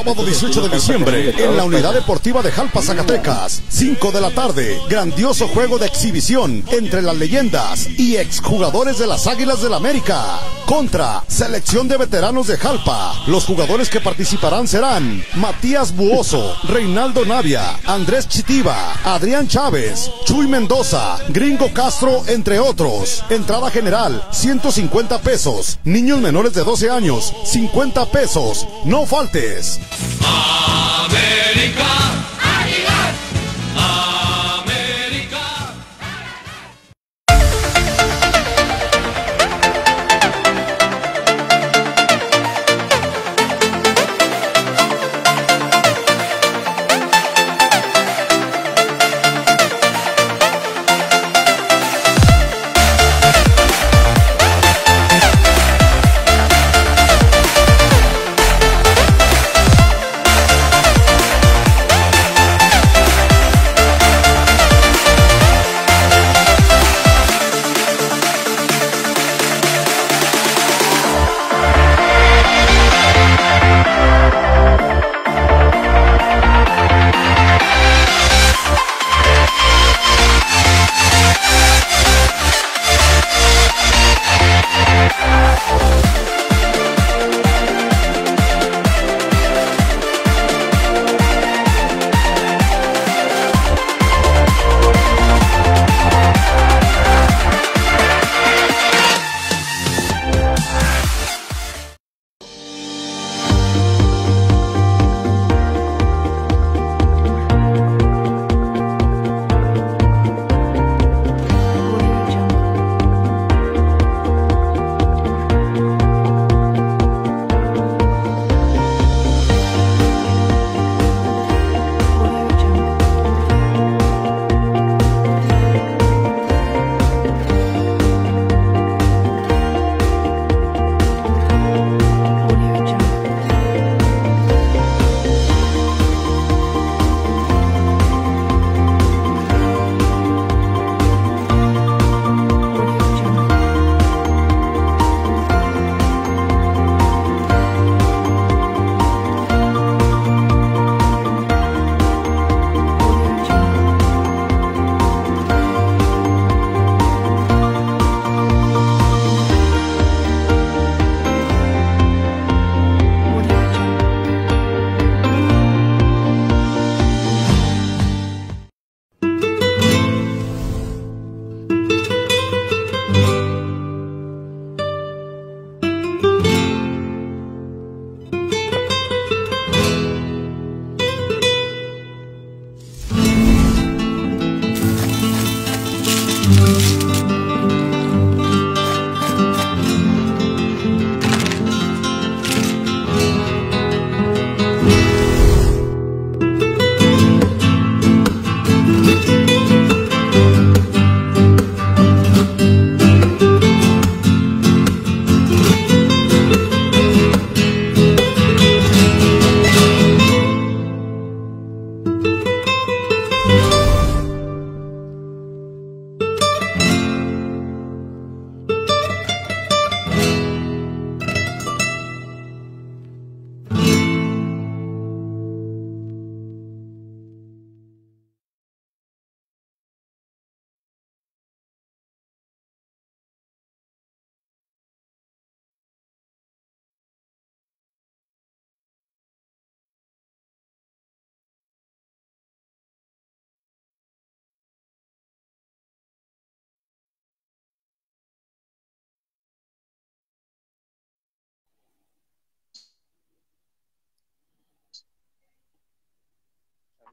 sábado 18 de diciembre en la Unidad Deportiva de Jalpa, Zacatecas. 5 de la tarde, grandioso juego de exhibición entre las leyendas y exjugadores de las Águilas del América contra Selección de Veteranos de Jalpa. Los jugadores que participarán serán Matías Buoso, Reinaldo Navia, Andrés Chitiba, Adrián Chávez, Chuy Mendoza, Gringo Castro, entre otros. Entrada general, 150 pesos. Niños menores de 12 años, 50 pesos. No faltes. Ah!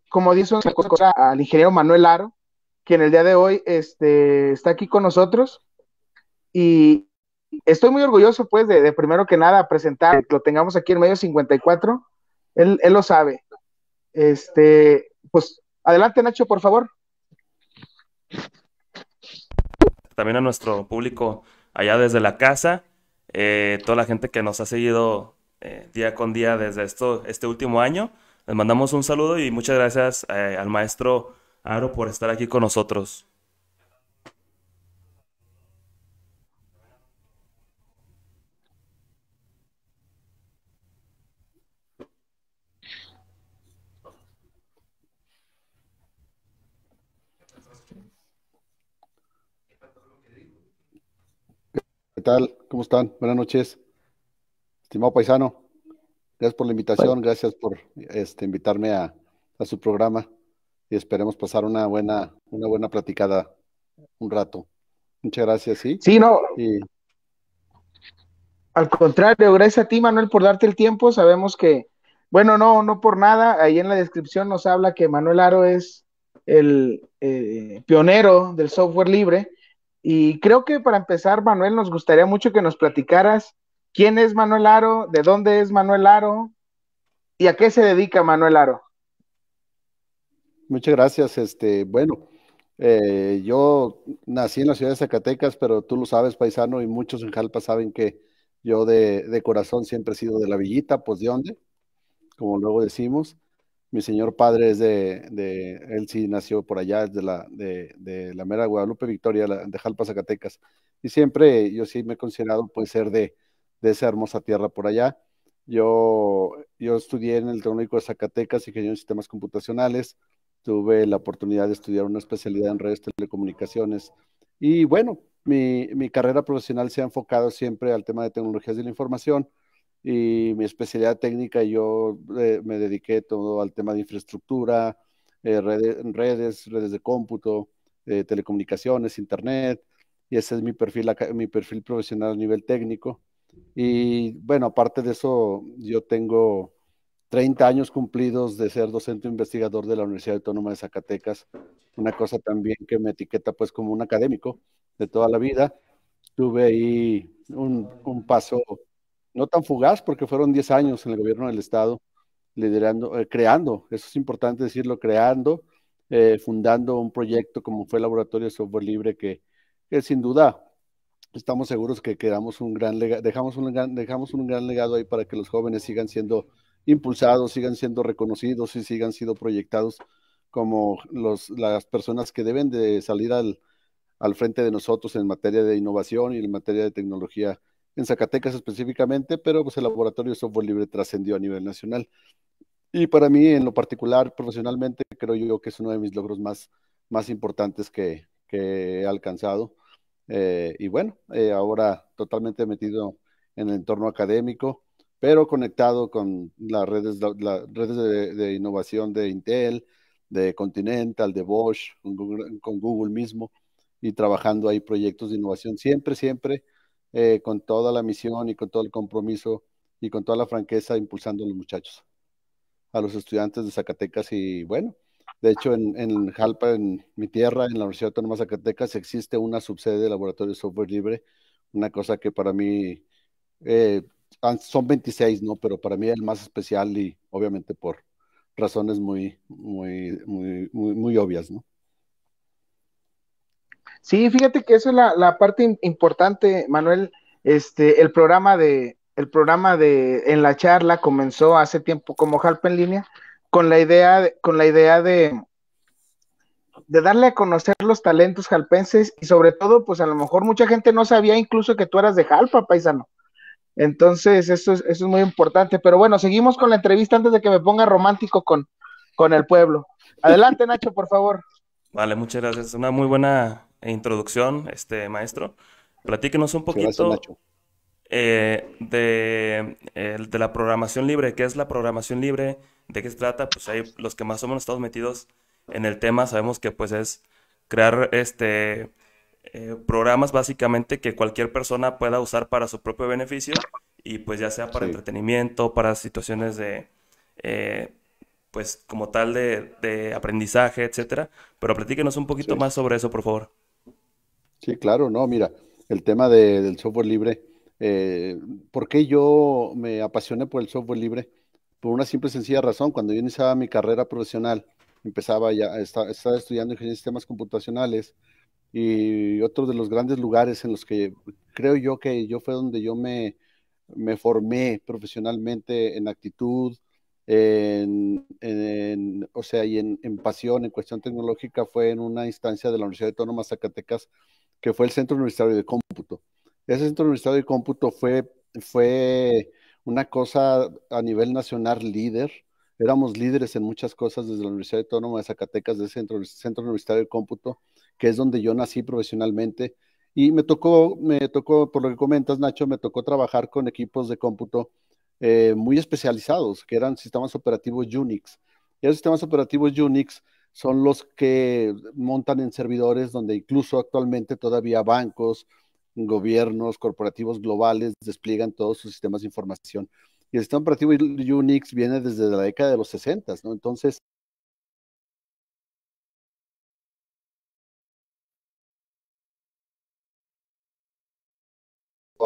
como dice una al ingeniero Manuel Aro, quien el día de hoy este, está aquí con nosotros. Y estoy muy orgulloso, pues, de, primero que nada presentar, que lo tengamos aquí en medio 54. Él, él lo sabe. Este, pues, adelante, Nacho, por favor. También a nuestro público allá desde la casa, eh, toda la gente que nos ha seguido eh, día con día desde esto, este último año. Les mandamos un saludo y muchas gracias eh, al maestro Aro por estar aquí con nosotros. ¿Qué tal? ¿Cómo están? Buenas noches, estimado paisano. Gracias por la invitación, gracias por este, invitarme a, su programa y esperemos pasar una buena, una buena platicada un rato. Muchas gracias, sí. Sí, no. Al contrario, gracias a ti, Manuel, por darte el tiempo. Sabemos que, bueno, no, no por nada. Ahí en la descripción nos habla que Manuel Aro es el eh, pionero del software libre. Y creo que para empezar, Manuel, nos gustaría mucho que nos platicaras ¿Quién es Manuel Aro? ¿De dónde es Manuel Aro? ¿Y a qué se dedica Manuel Aro? Muchas gracias. Este, bueno, eh, yo nací en la ciudad de Zacatecas, pero tú lo sabes, paisano, y muchos en Jalpa saben que yo de, corazón siempre he sido de la villita, pues de dónde, como luego decimos mi señor padre es de, él sí nació por allá, es de la, de la mera Guadalupe Victoria, de Jalpa, Zacatecas. Y siempre yo sí me he considerado pues ser de, de esa hermosa tierra por allá. Yo, yo estudié en el Tecnológico de Zacatecas, Ingeniería en Sistemas Computacionales, tuve la oportunidad de estudiar una especialidad en redes telecomunicaciones y bueno, mi, mi carrera profesional se ha enfocado siempre al tema de tecnologías de la información y mi especialidad técnica yo eh, me dediqué todo al tema de infraestructura, eh, redes, redes, redes de cómputo, eh, telecomunicaciones, internet, y ese es mi perfil, mi perfil profesional a nivel técnico. Y bueno, aparte de eso, yo tengo 30 años cumplidos de ser docente investigador de la Universidad Autónoma de Zacatecas, una cosa también que me etiqueta pues como un académico de toda la vida. Tuve ahí un, paso no tan fugaz porque fueron 10 años en el gobierno del Estado, liderando, eh, creando, eso es importante decirlo, creando, eh, fundando un proyecto como fue el Laboratorio de Software Libre que, que sin duda estamos seguros que quedamos un gran dejamos un gran, dejamos un gran legado ahí para que los jóvenes sigan siendo impulsados, sigan siendo reconocidos y sigan siendo proyectados como los, las personas que deben de salir al, al frente de nosotros en materia de innovación y en materia de tecnología en Zacatecas específicamente, pero pues el laboratorio de software libre trascendió a nivel nacional. Y para mí, en lo particular, profesionalmente, creo yo que es uno de mis logros más, más importantes que, que he alcanzado eh, y bueno, eh, ahora totalmente metido en el entorno académico, pero conectado con las redes, redes de, innovación de Intel, de Continental, de Bosch, con Google, mismo, y trabajando ahí proyectos de innovación, siempre, siempre eh, con toda la misión y con todo el compromiso y con toda la franqueza impulsando a los muchachos, a los estudiantes de Zacatecas y bueno, de hecho, en, Jalpa, en mi tierra, en la Universidad Autónoma Zacatecas, existe una subsede de laboratorio de software libre, una cosa que para mí eh, son 26, ¿no? Pero para mí es el más especial y obviamente por razones muy, muy, muy, muy, obvias, ¿no? Sí, fíjate que eso es la, la parte importante, Manuel. Este, el programa de, el programa de en la charla comenzó hace tiempo como Jalpa en línea con la idea, de, con la idea de, de darle a conocer los talentos jalpenses y sobre todo, pues a lo mejor mucha gente no sabía incluso que tú eras de Jalpa, paisano. Entonces, eso es, eso es muy importante. Pero bueno, seguimos con la entrevista antes de que me ponga romántico con, con el pueblo. Adelante, Nacho, por favor. Vale, muchas gracias. Una muy buena introducción, este maestro. Platíquenos un poquito eh, de, de, la programación libre. ¿Qué es la programación libre? ¿De qué se trata? Pues hay los que más o menos estamos metidos en el tema, sabemos que pues es crear este eh, programas básicamente que cualquier persona pueda usar para su propio beneficio y pues ya sea para entretenimiento, para situaciones de eh, pues como tal de, aprendizaje, etcétera. Pero platíquenos un poquito más sobre eso, por favor. Sí, claro, no, mira, el tema del software libre eh, ¿Por qué yo me apasioné por el software libre? Por una simple y sencilla razón. Cuando yo iniciaba mi carrera profesional, empezaba ya, estaba, estudiando ingeniería de sistemas computacionales y otro de los grandes lugares en los que creo yo que yo fue donde yo me, formé profesionalmente en actitud, en, o sea, y en, en, pasión, en cuestión tecnológica, fue en una instancia de la Universidad Autónoma de Zacatecas, que fue el Centro Universitario de Cómputo. Ese centro universitario de cómputo fue, fue una cosa a nivel nacional líder. Éramos líderes en muchas cosas desde la Universidad Autónoma de Zacatecas, del centro, centro Universitario de Cómputo, que es donde yo nací profesionalmente. Y me tocó, me tocó, por lo que comentas, Nacho, me tocó trabajar con equipos de cómputo eh, muy especializados, que eran sistemas operativos Unix. Y esos sistemas operativos Unix son los que montan en servidores donde incluso actualmente todavía bancos, gobiernos corporativos globales despliegan todos sus sistemas de información. Y el sistema operativo Unix viene desde la década de los 60, ¿no? Entonces,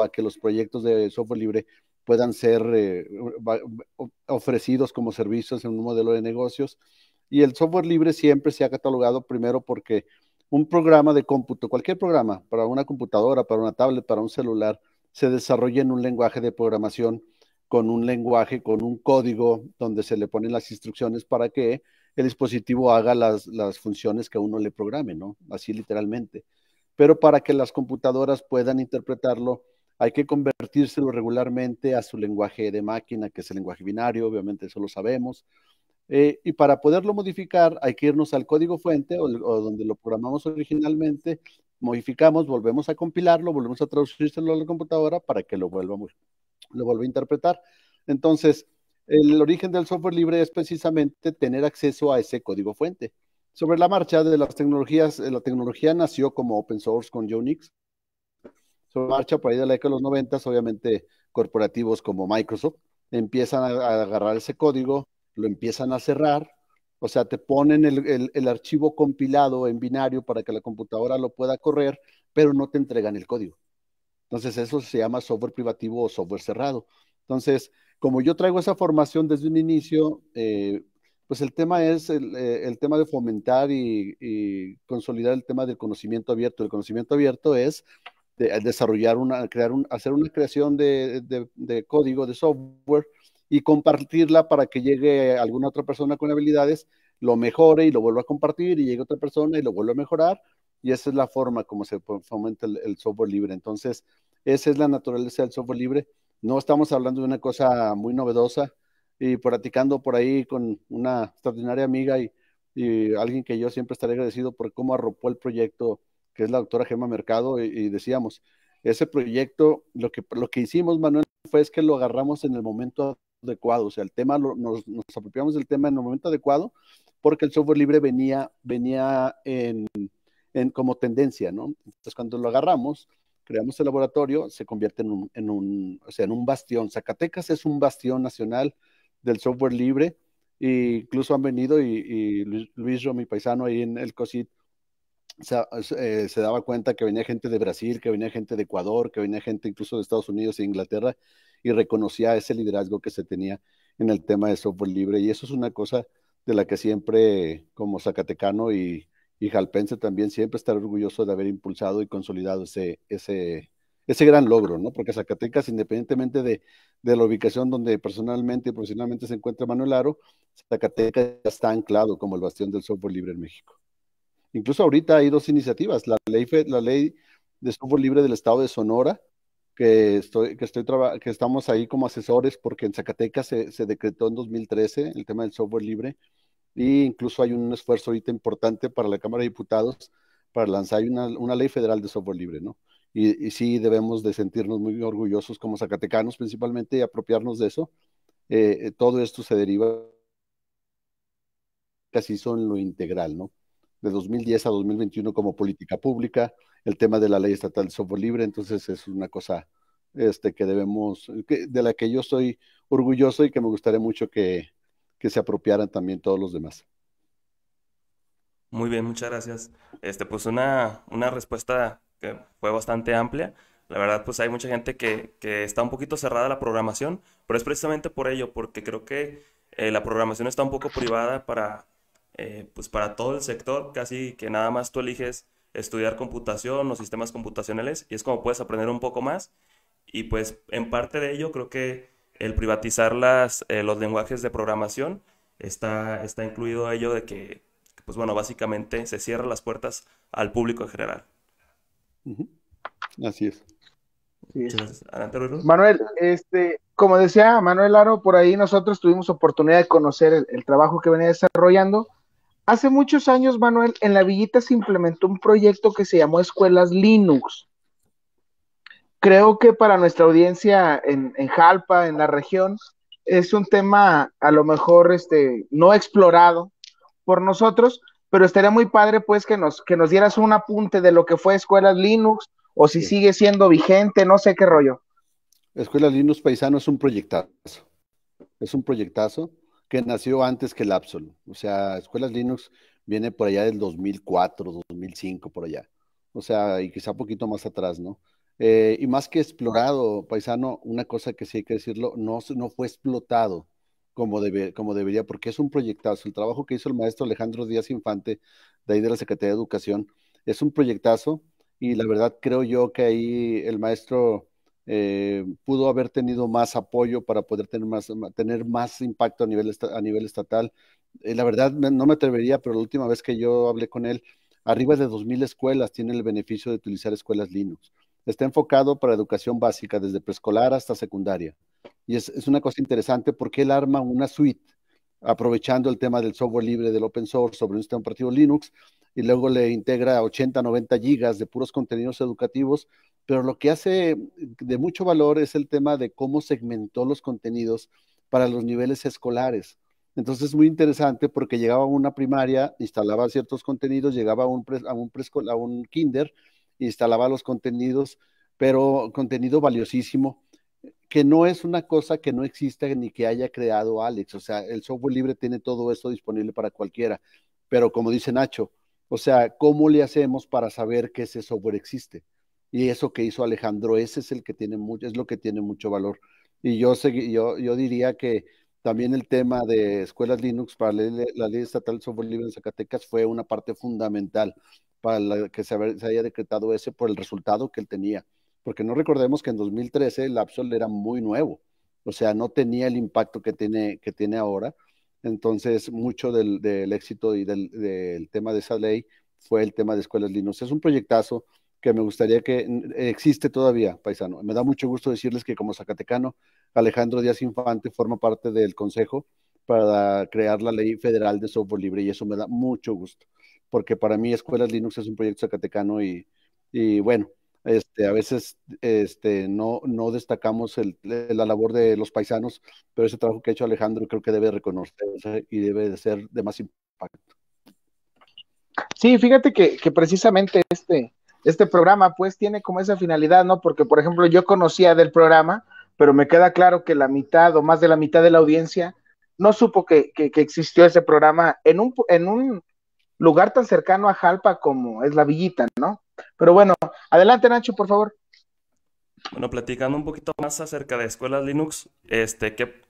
a que los proyectos de software libre puedan ser eh, ofrecidos como servicios en un modelo de negocios. Y el software libre siempre se ha catalogado primero porque un programa de cómputo, cualquier programa, para una computadora, para una tablet, para un celular, se desarrolla en un lenguaje de programación, con un lenguaje, con un código donde se le ponen las instrucciones para que el dispositivo haga las, funciones que a uno le programe, ¿no? Así literalmente. Pero para que las computadoras puedan interpretarlo, hay que convertírselo regularmente a su lenguaje de máquina, que es el lenguaje binario, obviamente eso lo sabemos, eh, y para poderlo modificar hay que irnos al código fuente o, donde lo programamos originalmente, modificamos, volvemos a compilarlo, volvemos a traducirlo a la computadora para que lo vuelva, lo vuelva a interpretar. Entonces, el origen del software libre es precisamente tener acceso a ese código fuente. Sobre la marcha de las tecnologías, eh, la tecnología nació como open source con Unix. Sobre la marcha, por ahí de la década de los 90, obviamente corporativos como Microsoft empiezan a agarrar ese código, lo empiezan a cerrar, o sea, te ponen el, archivo compilado en binario para que la computadora lo pueda correr, pero no te entregan el código. Entonces, eso se llama software privativo o software cerrado. Entonces, como yo traigo esa formación desde un inicio, eh, pues el tema es el, eh, tema de fomentar y, consolidar el tema del conocimiento abierto. El conocimiento abierto es desarrollar una, crear un, hacer una creación de, de código, de software y compartirla para que llegue alguna otra persona con habilidades, lo mejore y lo vuelva a compartir y llegue otra persona y lo vuelva a mejorar. Y esa es la forma como se fomenta el, software libre. Entonces, esa es la naturaleza del software libre. No estamos hablando de una cosa muy novedosa y platicando por ahí con una extraordinaria amiga y, alguien que yo siempre estaré agradecido por cómo arropó el proyecto, que es la doctora Gema Mercado, y, y, decíamos, ese proyecto, lo que, lo que hicimos, Manuel, fue es que lo agarramos en el momento adecuado, o sea, el tema, nos, apropiamos del tema en el momento adecuado porque el software libre venía, venía en, como tendencia, ¿no? Entonces, cuando lo agarramos, creamos el laboratorio, se convierte en un, sea, en un bastión. Zacatecas es un bastión nacional del software libre, e incluso han venido y, Luis, Romi mi paisano, ahí en el COSIT, eh, se, daba cuenta que venía gente de Brasil, que venía gente de Ecuador, que venía gente incluso de Estados Unidos e Inglaterra, y reconocía ese liderazgo que se tenía en el tema de software libre. Y eso es una cosa de la que siempre, como Zacatecano y, Jalpense también, siempre estar orgulloso de haber impulsado y consolidado ese, ese, ese gran logro, ¿no? Porque Zacatecas, independientemente de, la ubicación donde personalmente y profesionalmente se encuentra Manuel Aro, Zacatecas está anclado como el bastión del software libre en México. Incluso ahorita hay dos iniciativas, la ley, la ley de software libre del estado de Sonora que, estoy, que, estamos ahí como asesores porque en Zacatecas se, decretó en 2013 el tema del software libre e incluso hay un esfuerzo ahorita importante para la Cámara de Diputados para lanzar una, ley federal de software libre, ¿no? Y, y, sí debemos de sentirnos muy orgullosos como zacatecanos principalmente y apropiarnos de eso. Eh, eh, todo esto se deriva casi son lo integral, De 2010 a 2021 como política pública, el tema de la ley estatal de software libre, entonces es una cosa este, que debemos, de la que yo soy orgulloso y que me gustaría mucho que, se apropiaran también todos los demás. Muy bien, muchas gracias. Este, pues una, una respuesta que fue bastante amplia. La verdad, pues hay mucha gente que, está un poquito cerrada a la programación, pero es precisamente por ello, porque creo que eh, la programación está un poco privada para, eh, pues para todo el sector, casi que nada más tú eliges estudiar computación o sistemas computacionales y es como puedes aprender un poco más. Y pues en parte de ello creo que el privatizar las, eh, los lenguajes de programación está, está incluido ello de que, pues bueno, básicamente se cierran las puertas al público en general. Así es. Manuel, este, como decía Manuel Aro, por ahí nosotros tuvimos oportunidad de conocer el trabajo que venía desarrollando Hace muchos años, Manuel, en la Villita se implementó un proyecto que se llamó Escuelas Linux. Creo que para nuestra audiencia en, Jalpa, en la región, es un tema a lo mejor este, no explorado por nosotros, pero estaría muy padre pues que nos, que nos dieras un apunte de lo que fue Escuelas Linux o si sigue siendo vigente, no sé qué rollo. Escuelas Linux Paisano es un proyectazo. Es un proyectazo que nació antes que el Absol. O sea, Escuelas Linux viene por allá del 2004, 2005, por allá. O sea, y quizá un poquito más atrás, ¿no? Eh, y más que explorado, paisano, una cosa que sí hay que decirlo, no, no fue explotado como, debe, como debería, porque es un proyectazo. El trabajo que hizo el maestro Alejandro Díaz Infante, de ahí de la Secretaría de Educación, es un proyectazo y la verdad creo yo que ahí el maestro eh, pudo haber tenido más apoyo para poder tener más, tener más impacto a nivel, a nivel estatal. Eh, la verdad, no me atrevería, pero la última vez que yo hablé con él, arriba de 2.000 escuelas tiene el beneficio de utilizar escuelas Linux. Está enfocado para educación básica, desde preescolar hasta secundaria. Y es, es, una cosa interesante porque él arma una suite, aprovechando el tema del software libre, del open source, sobre un sistema operativo Linux, y luego le integra 80, 90 gigas de puros contenidos educativos pero lo que hace de mucho valor es el tema de cómo segmentó los contenidos para los niveles escolares. Entonces es muy interesante porque llegaba a una primaria, instalaba ciertos contenidos, llegaba a un, a un, a un kinder, instalaba los contenidos, pero contenido valiosísimo, que no es una cosa que no exista ni que haya creado Alex. O sea, el software libre tiene todo esto disponible para cualquiera. Pero como dice Nacho, o sea, ¿cómo le hacemos para saber que ese software existe? Y eso que hizo Alejandro, ese es el que tiene mucho, es lo que tiene mucho valor. Y yo, yo, yo diría que también el tema de escuelas Linux para la, ley estatal de software libre en Zacatecas fue una parte fundamental para que se, haya decretado ese por el resultado que él tenía. Porque no recordemos que en 2013 el Absol era muy nuevo, o sea, no tenía el impacto que tiene, que tiene ahora. Entonces, mucho del, éxito y del, del, tema de esa ley fue el tema de escuelas Linux. Es un proyectazo, que me gustaría que existe todavía, paisano. Me da mucho gusto decirles que como Zacatecano, Alejandro Díaz Infante forma parte del Consejo para crear la ley federal de software libre y eso me da mucho gusto, porque para mí Escuelas Linux es un proyecto zacatecano y, bueno, este, a veces este, no, no destacamos la labor de los paisanos, pero ese trabajo que ha hecho Alejandro creo que debe reconocerse y debe de ser de más impacto. Sí, fíjate que precisamente este, este programa pues tiene como esa finalidad, ¿no? Porque, por ejemplo, yo conocía del programa, pero me queda claro que la mitad o más de la mitad de la audiencia no supo que, existió ese programa en un, en un lugar tan cercano a Jalpa como es la Villita, ¿no? Pero bueno, adelante Nacho, por favor. Bueno, platicando un poquito más acerca de escuelas Linux, este, ¿qué,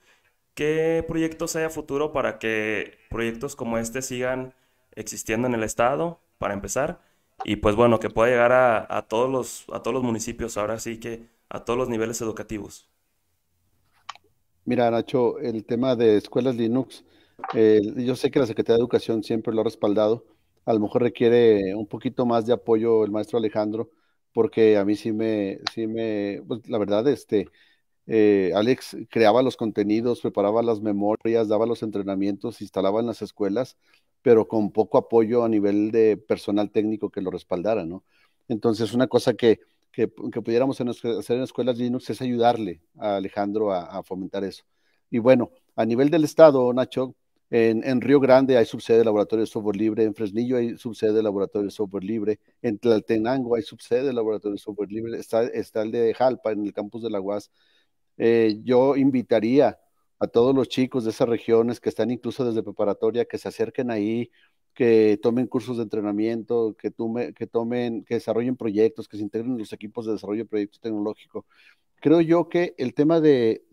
qué proyectos hay a futuro para que proyectos como este sigan existiendo en el Estado, para empezar? y pues bueno, que pueda llegar a, todos los, a todos los municipios, ahora sí que a todos los niveles educativos. Mira, Nacho, el tema de escuelas Linux, eh, yo sé que la Secretaría de Educación siempre lo ha respaldado, a lo mejor requiere un poquito más de apoyo el maestro Alejandro, porque a mí sí me, sí me, pues, la verdad, este, eh, Alex creaba los contenidos, preparaba las memorias, daba los entrenamientos, instalaba en las escuelas pero con poco apoyo a nivel de personal técnico que lo respaldara, ¿no? Entonces, una cosa que, que, pudiéramos hacer en escuelas Linux es ayudarle a Alejandro a, fomentar eso. Y bueno, a nivel del Estado, Nacho, en, en Río Grande hay subsede de laboratorio de software libre, en Fresnillo hay subsede de laboratorio de software libre, en Tlaltenango hay subsede de laboratorio de software libre, está, el de Jalpa en el campus de la UAS. Eh, yo invitaría a todos los chicos de esas regiones que están incluso desde preparatoria, que se acerquen ahí, que tomen cursos de entrenamiento, que, tomen, que desarrollen proyectos, que se integren en los equipos de desarrollo de proyectos tecnológicos. Creo yo que el tema de,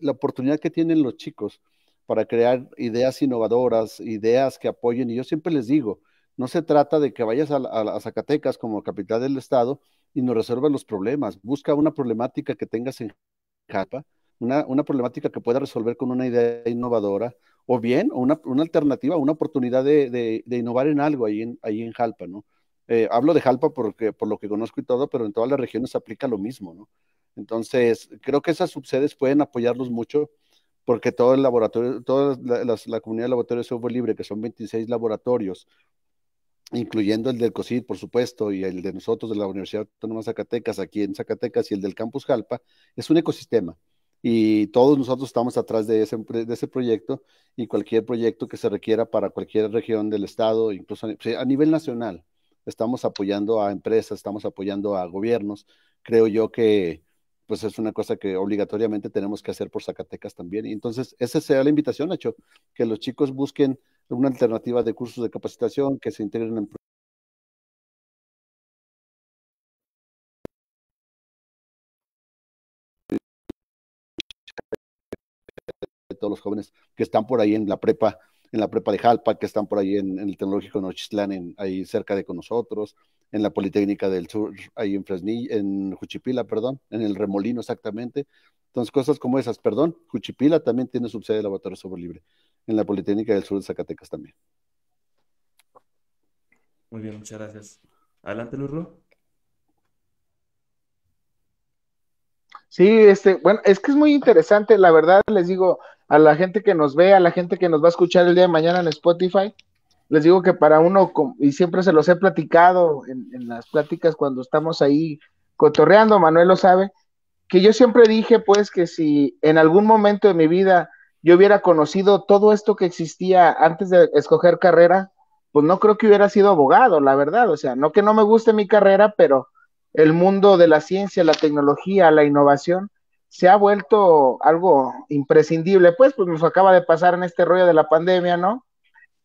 la oportunidad que tienen los chicos para crear ideas innovadoras, ideas que apoyen, y yo siempre les digo, no se trata de que vayas a, Zacatecas como capital del estado y nos resuelvan los problemas. Busca una problemática que tengas en capa, una, problemática que pueda resolver con una idea innovadora, o bien una, una alternativa, una oportunidad de, de, innovar en algo ahí en, ahí en Jalpa, ¿no? Eh, hablo de Jalpa porque, por lo que conozco y todo, pero en todas las regiones se aplica lo mismo, ¿no? Entonces, creo que esas subsedes pueden apoyarlos mucho porque todo el laboratorio, toda la, comunidad de laboratorios de software libre, que son 26 laboratorios, incluyendo el del COSID, por supuesto, y el de nosotros de la Universidad Autónoma de Zacatecas, aquí en Zacatecas, y el del Campus Jalpa, es un ecosistema y todos nosotros estamos atrás de ese, proyecto y cualquier proyecto que se requiera para cualquier región del Estado, incluso a nivel nacional. Estamos apoyando a empresas, estamos apoyando a gobiernos. Creo yo que pues es una cosa que obligatoriamente tenemos que hacer por Zacatecas también. Y entonces, esa sea la invitación, Nacho, que los chicos busquen una alternativa de cursos de capacitación, que se integren en todos los jóvenes que están por ahí en la prepa, en la prepa de Jalpa, que están por ahí en, el Tecnológico Nochistlán, en, ahí cerca de con nosotros, en la Politécnica del Sur, ahí en Fresnillo, en Juchipila, perdón, en el Remolino exactamente. Entonces, cosas como esas, perdón, Juchipila también tiene su sede de laboratorio sobre libre, en la Politécnica del Sur de Zacatecas también. Muy bien, muchas gracias. Adelante, Lurro. Sí, este, bueno, es que es muy interesante, la verdad les digo, a la gente que nos ve, a la gente que nos va a escuchar el día de mañana en Spotify, les digo que para uno, y siempre se los he platicado en, en las pláticas cuando estamos ahí cotorreando, Manuel lo sabe, que yo siempre dije pues que si en algún momento de mi vida yo hubiera conocido todo esto que existía antes de escoger carrera, pues no creo que hubiera sido abogado, la verdad. O sea, no que no me guste mi carrera, pero el mundo de la ciencia, la tecnología, la innovación, se ha vuelto algo imprescindible. Pues, pues nos acaba de pasar en este rollo de la pandemia, ¿no?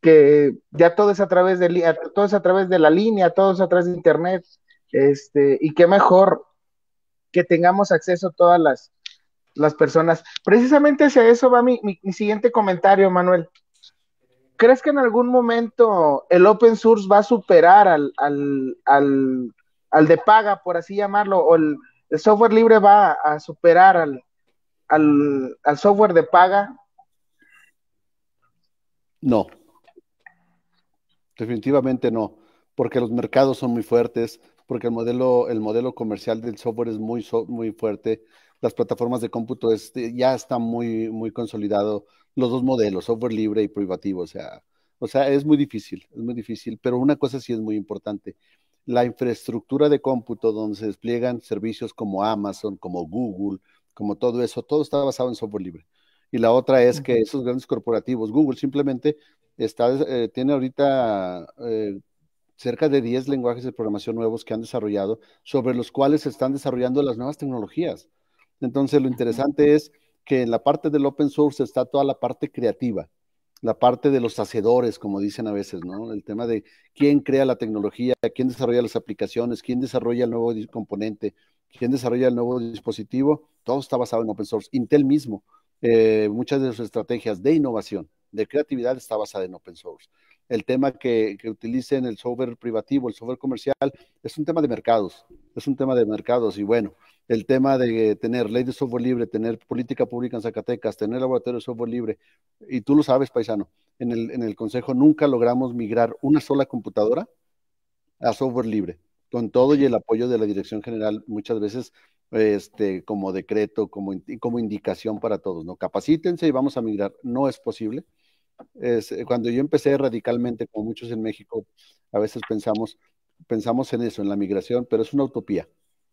Que ya todo es a través de, todo a través de la línea, todo es a través de internet, este, y qué mejor que tengamos acceso a todas las, personas. Precisamente hacia eso va mi, mi, siguiente comentario, Manuel. ¿Crees que en algún momento el open source va a superar al, al, al, al de paga, por así llamarlo, o el, el software libre va a superar al, al, software de paga? No, definitivamente no, porque los mercados son muy fuertes, porque el modelo, el modelo comercial del software es muy, muy fuerte, las plataformas de cómputo ya están muy, muy consolidado, los dos modelos, software libre y privativo, o sea, o sea, es muy difícil, es muy difícil, pero una cosa sí es muy importante, la infraestructura de cómputo donde se despliegan servicios como Amazon, como Google, como todo eso, todo está basado en software libre. Y la otra es que esos grandes corporativos, Google simplemente está, eh, tiene ahorita eh, cerca de 10 lenguajes de programación nuevos que han desarrollado, sobre los cuales se están desarrollando las nuevas tecnologías. Entonces, lo interesante es que en la parte del open source está toda la parte creativa la parte de los hacedores, como dicen a veces, ¿no? El tema de quién crea la tecnología, quién desarrolla las aplicaciones, quién desarrolla el nuevo componente, quién desarrolla el nuevo dispositivo, todo está basado en open source. Intel mismo, eh, muchas de sus estrategias de innovación, de creatividad, está basada en open source. El tema que, que utilicen el software privativo, el software comercial, es un tema de mercados es un tema de mercados y bueno, el tema de tener ley de software libre, tener política pública en Zacatecas, tener laboratorio de software libre, y tú lo sabes, paisano, en el, en el Consejo nunca logramos migrar una sola computadora a software libre, con todo y el apoyo de la Dirección General, muchas veces este, como decreto, como, como indicación para todos, ¿no? Capacítense y vamos a migrar, no es posible. Eh, cuando yo empecé radicalmente, como muchos en México, a veces pensamos, pensamos en eso, en la migración, pero es una utopía.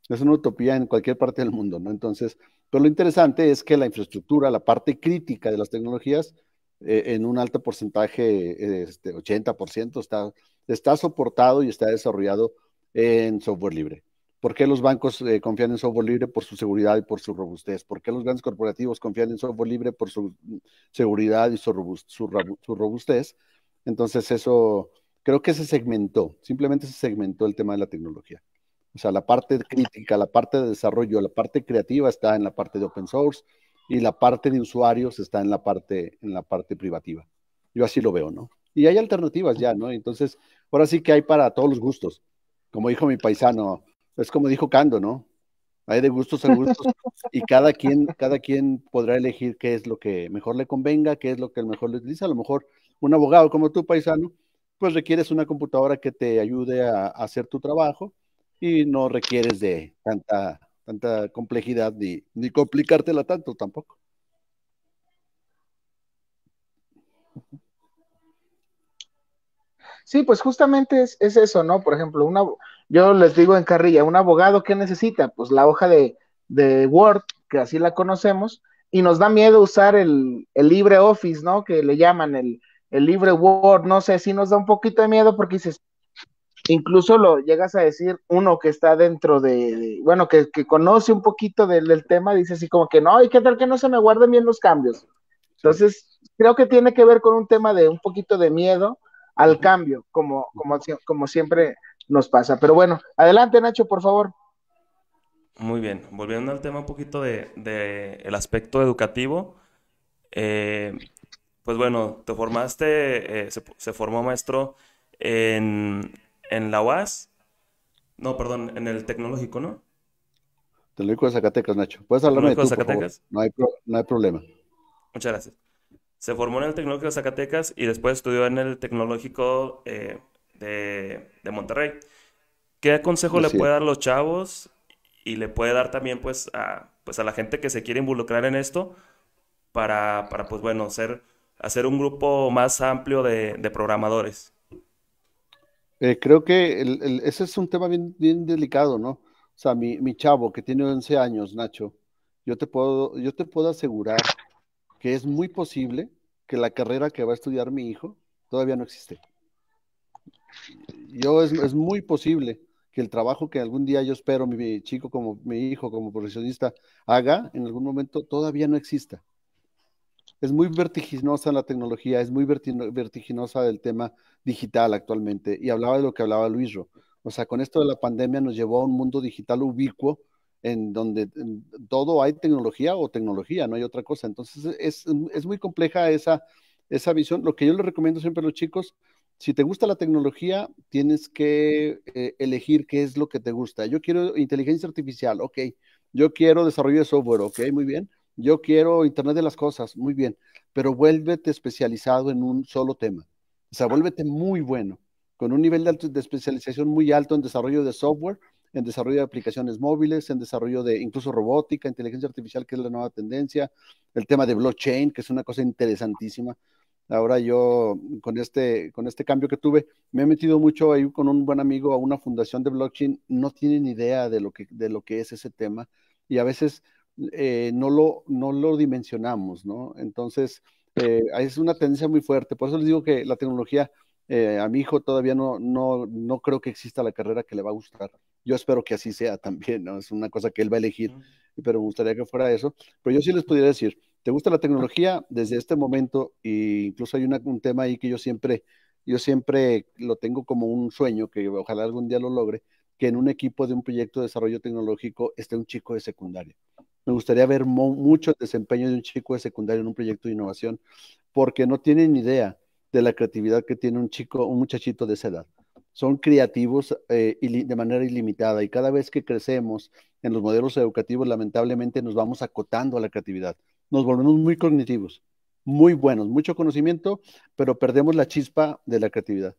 Es una utopía en cualquier parte del mundo, ¿no? Entonces, pero lo interesante es que la infraestructura, la parte crítica de las tecnologías, eh, en un alto porcentaje, este, 80%, está, está soportado y está desarrollado en software libre. ¿Por qué los bancos eh, confían en software libre? Por su seguridad y por su robustez. ¿Por qué los grandes corporativos confían en software libre? Por su seguridad y su robustez. Entonces, eso creo que se segmentó, simplemente se segmentó el tema de la tecnología. O sea, la parte crítica, la parte de desarrollo, la parte creativa está en la parte de open source y la parte de usuarios está en la parte, en la parte privativa. Yo así lo veo, ¿no? Y hay alternativas ya, ¿no? Entonces, ahora sí que hay para todos los gustos. Como dijo mi paisano, es como dijo Cando, ¿no? Hay de gustos a gustos y cada quien, cada quien podrá elegir qué es lo que mejor le convenga, qué es lo que mejor le utiliza. A lo mejor un abogado como tú, paisano, pues requieres una computadora que te ayude a, hacer tu trabajo y no requieres de tanta, tanta complejidad ni, complicártela tanto tampoco. Sí, pues justamente es, eso, ¿no? Por ejemplo, una, yo les digo en carrilla, un abogado, ¿qué necesita? Pues la hoja de, Word, que así la conocemos, y nos da miedo usar el, el LibreOffice, ¿no? Que le llaman el, el libre Word, no sé, sí nos da un poquito de miedo porque dices, incluso lo llegas a decir uno que está dentro de, bueno, que, conoce un poquito del, tema, dice así como que no, y qué tal que no se me guarden bien los cambios. Entonces, creo que tiene que ver con un tema de un poquito de miedo al cambio, como, como, siempre nos pasa. Pero bueno, adelante Nacho, por favor. Muy bien, volviendo al tema un poquito de, de el aspecto educativo, eh, pues bueno, te formaste, eh, se, formó maestro en, en, la UAS, no, perdón, en el tecnológico, ¿no? Tecnológico de Zacatecas, Nacho. Puedes hablarme de, Zacatecas? No, hay problema. Muchas gracias. Se formó en el Tecnológico de Zacatecas y después estudió en el Tecnológico eh, de, Monterrey. ¿Qué consejo le puede dar los chavos y le puede dar también pues a, pues a la gente que se quiere involucrar en esto para, para pues bueno, ser hacer un grupo más amplio de, programadores? Eh, creo que ese es un tema bien, delicado, ¿no? O sea, mi, chavo que tiene 11 años, Nacho, yo te, puedo, yo te puedo asegurar que es muy posible que la carrera que va a estudiar mi hijo todavía no existe. Yo es, muy posible que el trabajo que algún día yo espero mi, chico como mi hijo como profesionista haga en algún momento todavía no exista es muy vertiginosa la tecnología, es muy vertiginosa el tema digital actualmente. Y hablaba de lo que hablaba Luis Ro, O sea, con esto de la pandemia nos llevó a un mundo digital ubicuo en donde todo hay tecnología o tecnología, no hay otra cosa. Entonces, es, muy compleja esa, esa visión. Lo que yo les recomiendo siempre a los chicos, si te gusta la tecnología, tienes que eh, elegir qué es lo que te gusta. Yo quiero inteligencia artificial, ok. Yo quiero desarrollo de software, ok, muy bien yo quiero Internet de las Cosas, muy bien, pero vuélvete especializado en un solo tema. O sea, vuélvete muy bueno, con un nivel de, de especialización muy alto en desarrollo de software, en desarrollo de aplicaciones móviles, en desarrollo de incluso robótica, inteligencia artificial, que es la nueva tendencia, el tema de blockchain, que es una cosa interesantísima. Ahora yo, con este, con este cambio que tuve, me he metido mucho ahí con un buen amigo a una fundación de blockchain, no tienen idea de lo que, de lo que es ese tema, y a veces eh, no, lo, lo dimensionamos, ¿no? Entonces, eh, es una tendencia muy fuerte. Por eso les digo que la tecnología, eh, a mi hijo todavía no, no, creo que exista la carrera que le va a gustar. Yo espero que así sea también, ¿no? Es una cosa que él va a elegir, pero me gustaría que fuera eso. Pero yo sí les pudiera decir, ¿te gusta la tecnología? Desde este momento, e incluso hay un tema ahí que yo siempre, yo siempre lo tengo como un sueño, que ojalá algún día lo logre, que en un equipo de un proyecto de desarrollo tecnológico esté un chico de secundaria me gustaría ver mucho el desempeño de un chico de secundaria en un proyecto de innovación, porque no tienen idea de la creatividad que tiene un chico, un muchachito de esa edad. Son creativos eh, de manera ilimitada y cada vez que crecemos en los modelos educativos, lamentablemente nos vamos acotando a la creatividad. Nos volvemos muy cognitivos, muy buenos, mucho conocimiento, pero perdemos la chispa de la creatividad.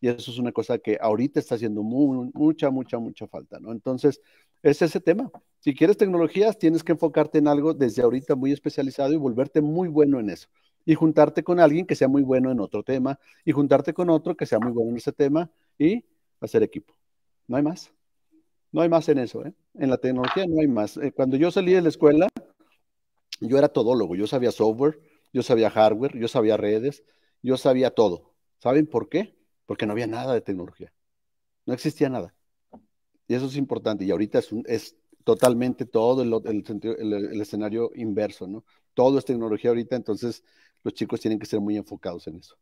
Y eso es una cosa que ahorita está haciendo mucha, mucha, mucha falta, ¿no? Entonces, es ese tema. Si quieres tecnologías, tienes que enfocarte en algo desde ahorita muy especializado y volverte muy bueno en eso. Y juntarte con alguien que sea muy bueno en otro tema y juntarte con otro que sea muy bueno en ese tema y hacer equipo. No hay más. No hay más en eso. ¿eh? En la tecnología no hay más. Eh, cuando yo salí de la escuela, yo era todólogo. Yo sabía software, yo sabía hardware, yo sabía redes, yo sabía todo. ¿Saben por qué? Porque no había nada de tecnología. No existía nada y eso es importante, y ahorita es, es totalmente todo el, el, escenario inverso, ¿no? Todo es tecnología ahorita, entonces los chicos tienen que ser muy enfocados en eso.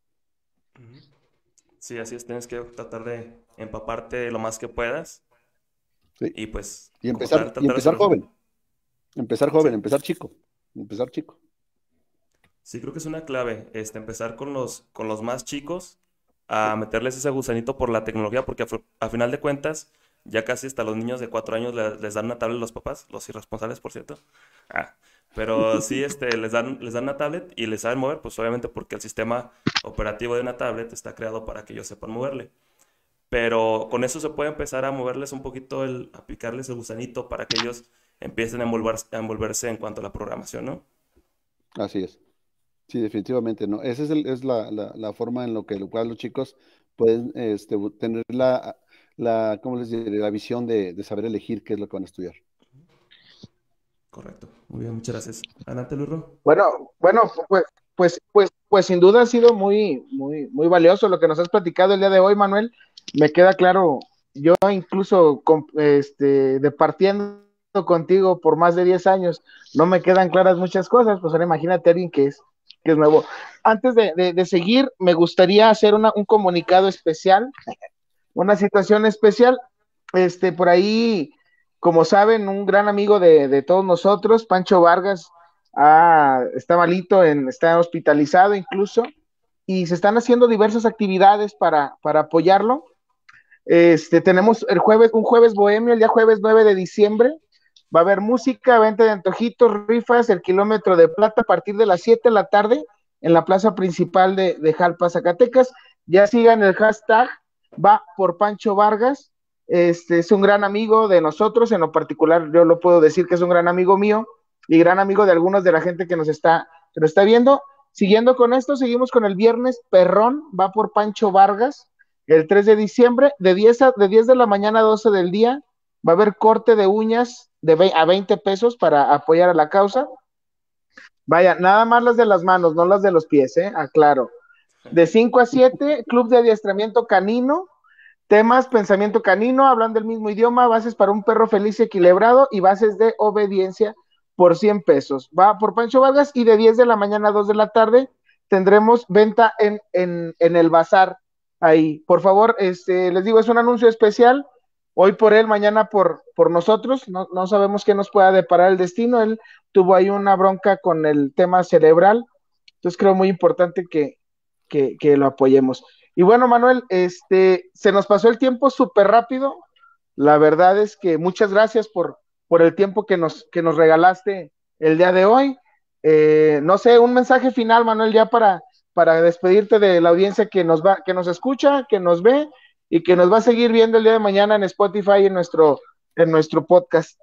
Sí, así es, tienes que tratar de empaparte lo más que puedas. Sí. Y pues... Y empezar, joven. Empezar joven, empezar chico. Empezar chico. Sí, creo que es una clave, este, empezar con los, con los más chicos a meterles ese gusanito por la tecnología, porque a final de cuentas ya casi hasta los niños de cuatro años les dan una tablet los papás, los irresponsables, por cierto. Ah, pero sí, este, les, dan, les dan una tablet y les saben mover, pues obviamente porque el sistema operativo de una tablet está creado para que ellos sepan moverle. Pero con eso se puede empezar a moverles un poquito, el, picarles el gusanito para que ellos empiecen a, envolverse, a envolverse en cuanto a la programación, ¿no? Así es. Sí, definitivamente, ¿no? Esa es, la, forma en la que cual los chicos pueden este, tener la la, ¿cómo les la visión de, saber elegir qué es lo que van a estudiar. Correcto. Muy bien, muchas gracias. Adelante, Bueno, bueno, pues, pues, pues, pues sin duda ha sido muy, muy, muy valioso lo que nos has platicado el día de hoy, Manuel. Me queda claro, yo incluso con, este, departiendo contigo por más de 10 años, no me quedan claras muchas cosas, pues ahora imagínate que es, que es nuevo. Antes de, de seguir, me gustaría hacer una, un comunicado especial una situación especial. Este, por ahí, como saben, un gran amigo de, todos nosotros, Pancho Vargas, está malito, está hospitalizado incluso, y se están haciendo diversas actividades para, apoyarlo. Este, tenemos el jueves, un jueves bohemio, el día jueves 9 de diciembre. Va a haber música, venta de antojitos, rifas, el kilómetro de plata a partir de las 7 de la tarde en la plaza principal de, de Jalpa, Zacatecas. Ya sigan el hashtag va por Pancho Vargas. Este es un gran amigo de nosotros, en lo particular yo lo puedo decir que es un gran amigo mío y gran amigo de algunos de la gente que nos está, está viendo. Siguiendo con esto, seguimos con el viernes Perrón, va por Pancho Vargas, el 3 de diciembre, de 10, de, 10 de la mañana a 12 del día, va a haber corte de uñas de a 20 pesos para apoyar a la causa. Vaya, nada más las de las manos, no las de los pies, ¿eh? Aclaro. De 5 a 7, Club de Adiestramiento Canino, temas Pensamiento Canino, hablando el mismo idioma, bases para un perro feliz y equilibrado y bases de obediencia por 100 pesos. Va por Pancho Vargas y de 10 de la mañana a 2 de la tarde tendremos venta en, en, en el bazar ahí. Por favor, este, les digo, es un anuncio especial hoy por él, mañana por, por nosotros. No, no, sabemos qué nos pueda deparar el destino. Él tuvo ahí una bronca con el tema cerebral. Entonces creo muy importante que, que, lo apoyemos. Y bueno, Manuel, este, se nos pasó el tiempo súper rápido. La verdad es que muchas gracias por, por el tiempo que nos, que nos regalaste el día de hoy. Eh, no sé, un mensaje final, Manuel, ya para, para despedirte de la audiencia que nos va, que nos escucha, que nos ve y que nos va a seguir viendo el día de mañana en Spotify en nuestro, en nuestro podcast.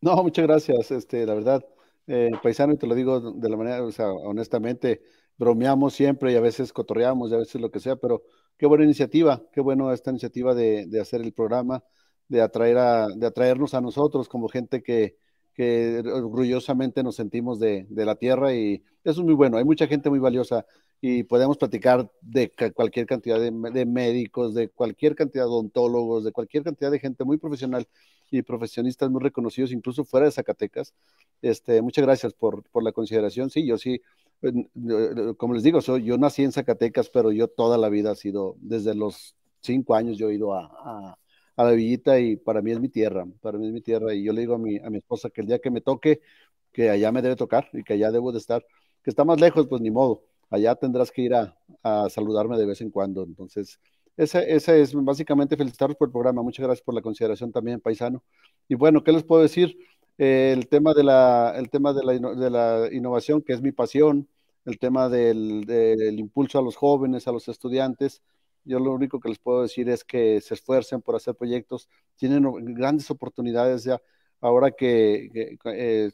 No, muchas gracias. Este, la verdad, eh, paisano, y te lo digo de la manera, o sea, honestamente, bromeamos siempre y a veces cotorreamos y a veces lo que sea, pero qué buena iniciativa, qué bueno esta iniciativa de, hacer el programa, de atraer de atraernos a nosotros como gente que, orgullosamente nos sentimos de, la tierra y eso es muy bueno, hay mucha gente muy valiosa y podemos platicar de cualquier cantidad de, médicos, de cualquier cantidad de odontólogos, de cualquier cantidad de gente muy profesional y profesionistas muy reconocidos, incluso fuera de Zacatecas. Este, muchas gracias por, por la consideración. Sí, yo sí pues, como les digo, soy, yo nací en Zacatecas, pero yo toda la vida he sido, desde los cinco años yo he ido a, a, la villita y para mí es mi tierra, para mí es mi tierra. Y yo le digo a mi, a mi esposa que el día que me toque, que allá me debe tocar y que allá debo de estar, que está más lejos, pues ni modo, allá tendrás que ir a, a saludarme de vez en cuando. Entonces, esa, esa es básicamente felicitaros por el programa. Muchas gracias por la consideración también, paisano. Y bueno, ¿qué les puedo decir? el tema, de la, el tema de la, innovación, que es mi pasión, el tema del, impulso a los jóvenes, a los estudiantes. Yo lo único que les puedo decir es que se esfuercen por hacer proyectos, tienen grandes oportunidades ya ahora eh,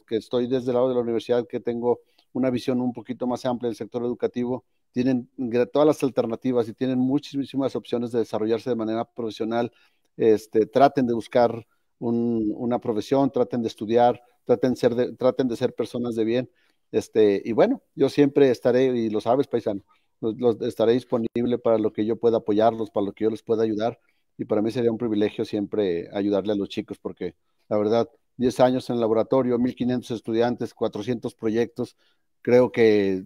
que, estoy desde el lado de la universidad, que tengo una visión un poquito más amplia del sector educativo, tienen todas las alternativas y tienen muchísimas opciones de desarrollarse de manera profesional. Este, traten de buscar una profesión, traten de estudiar, traten, ser de, traten de ser personas de bien. Este, y bueno, yo siempre estaré, y lo sabes, paisano, los, estaré disponible para lo que yo pueda apoyarlos, para lo que yo les pueda ayudar. Y para mí sería un privilegio siempre ayudarle a los chicos, porque la verdad, 10 años en el laboratorio, 1500 estudiantes, 400 proyectos, creo que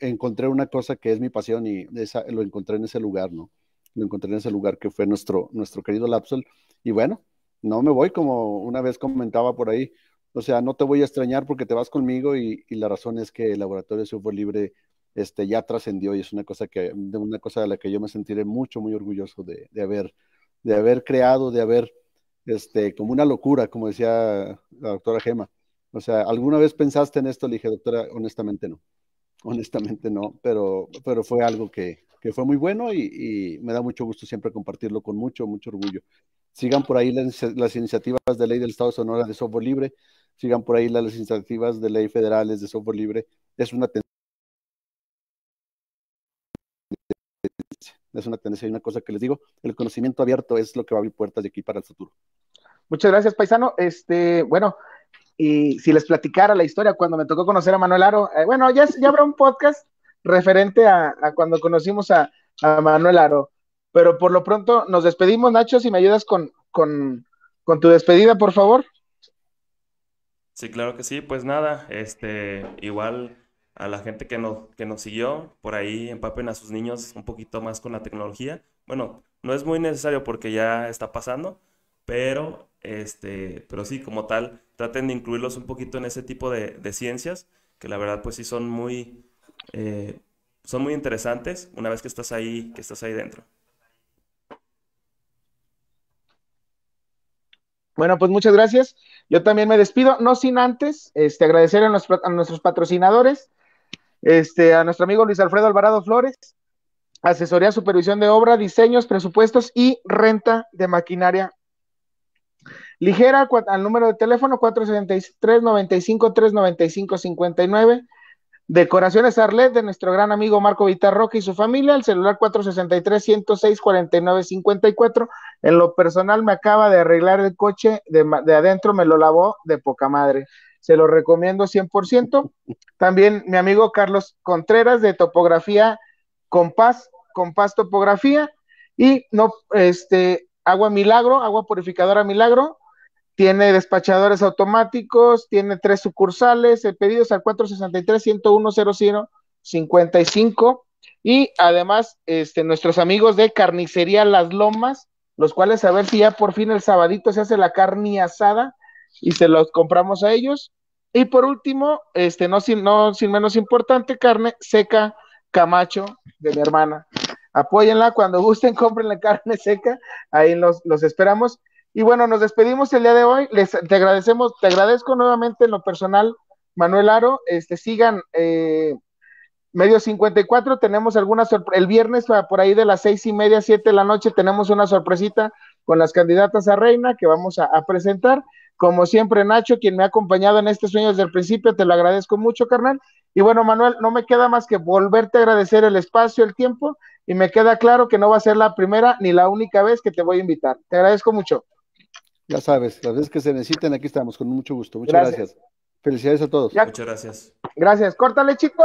encontré una cosa que es mi pasión y esa, lo encontré en ese lugar, ¿no? Lo encontré en ese lugar que fue nuestro, nuestro querido Lapsol. Y bueno, no me voy como una vez comentaba por ahí. O sea, no te voy a extrañar porque te vas conmigo y, la razón es que el laboratorio de software libre este, ya trascendió y es una cosa, que, de una cosa de la que yo me sentiré mucho, muy orgulloso de, haber, de haber creado, de haber, este, como una locura, como decía la doctora Gema. O sea, ¿alguna vez pensaste en esto? Le dije, doctora, honestamente no. Honestamente no, pero, pero fue algo que, que fue muy bueno y, me da mucho gusto siempre compartirlo con mucho, mucho orgullo. Sigan por ahí las, iniciativas de ley del Estado de Sonora de software libre, sigan por ahí las, iniciativas de ley federales de software libre. Es una tendencia. Es una tendencia y una cosa que les digo, el conocimiento abierto es lo que va a abrir puertas de aquí para el futuro. Muchas gracias, paisano. Este, bueno, y si les platicara la historia cuando me tocó conocer a Manuel Aro, eh, bueno, ya, ya habrá un podcast referente a, cuando conocimos a Manuel Aro. Pero por lo pronto nos despedimos, Nacho, si me ayudas con, tu despedida, por favor. Sí, claro que sí, pues nada, este, igual a la gente que nos, que nos siguió, por ahí empapen a sus niños un poquito más con la tecnología. Bueno, no es muy necesario porque ya está pasando, pero, este, pero sí, como tal, traten de incluirlos un poquito en ese tipo de, ciencias, que la verdad pues sí son muy, eh, son muy interesantes una vez que estás ahí, que estás ahí dentro. Bueno, pues muchas gracias. Yo también me despido, no sin antes este, agradecer a, nuestros patrocinadores, este, a nuestro amigo Luis Alfredo Alvarado Flores, asesoría, supervisión de obra, diseños, presupuestos y renta de maquinaria. Ligera al número de teléfono 473 95 395 59 Decoraciones Arlet de nuestro gran amigo Marco Vitarroca y su familia, el celular 463-106-4954. En lo personal me acaba de arreglar el coche de, adentro, me lo lavó de poca madre. Se lo recomiendo 100%. También mi amigo Carlos Contreras de Topografía Compás, Compás Topografía. Y no, este, Agua Milagro, Agua Purificadora Milagro, tiene despachadores automáticos, tiene tres sucursales, pedidos al 463-101-0055 y además este, nuestros amigos de Carnicería Las Lomas, los cuales a ver si ya por fin el sabadito se hace la carne asada y se los compramos a ellos. Y por último, este, no sin, no sin menos importante, carne seca Camacho de mi hermana. Apóyenla cuando gusten, compren la carne seca, ahí los, los esperamos. Y bueno, nos despedimos el día de hoy. Les te agradecemos, te agradezco nuevamente en lo personal, Manuel Aro. Este, sigan eh, medio 54. Tenemos alguna sorpresa. El viernes, por ahí de las seis y media, siete de la noche, tenemos una sorpresita con las candidatas a reina que vamos a, a presentar. Como siempre, Nacho, quien me ha acompañado en este sueño desde el principio, te lo agradezco mucho, carnal. Y bueno, Manuel, no me queda más que volverte a agradecer el espacio, el tiempo, y me queda claro que no va a ser la primera ni la única vez que te voy a invitar. Te agradezco mucho. Ya sabes, las veces que se necesiten, aquí estamos, con mucho gusto. Muchas gracias. Felicidades a todos. Muchas gracias. Gracias. Córtale, chico.